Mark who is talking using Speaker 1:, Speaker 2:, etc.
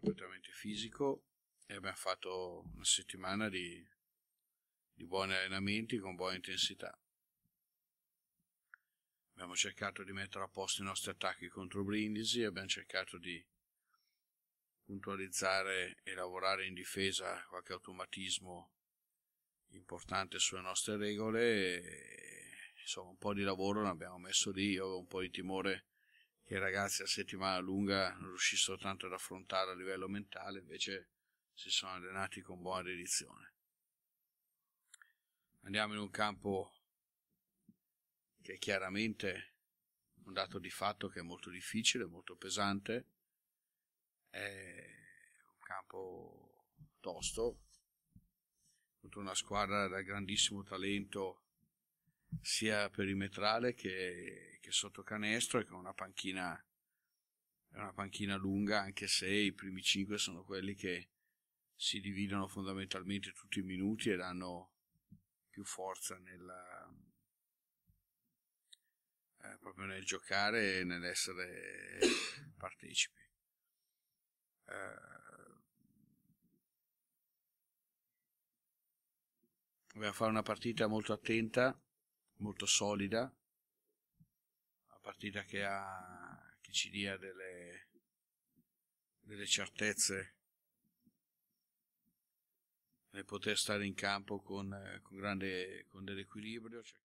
Speaker 1: completamente fisico e abbiamo fatto una settimana di, di buoni allenamenti con buona intensità. Abbiamo cercato di mettere a posto i nostri attacchi contro Brindisi, abbiamo cercato di puntualizzare e lavorare in difesa qualche automatismo importante sulle nostre regole e, insomma un po' di lavoro l'abbiamo messo lì, io avevo un po' di timore che i ragazzi a settimana lunga non riuscissero tanto ad affrontare a livello mentale, invece si sono allenati con buona dedizione. Andiamo in un campo che è chiaramente un dato di fatto che è molto difficile, molto pesante, è un campo tosto, tutta una squadra da grandissimo talento sia perimetrale che che sotto canestro e con una panchina, una panchina lunga, anche se i primi 5 sono quelli che si dividono fondamentalmente tutti i minuti e danno più forza nella, eh, proprio nel giocare e nell'essere partecipi. Eh, dobbiamo fare una partita molto attenta, molto solida, partita che, ha, che ci dia delle, delle certezze nel poter stare in campo con, con, grande, con dell'equilibrio. Cioè.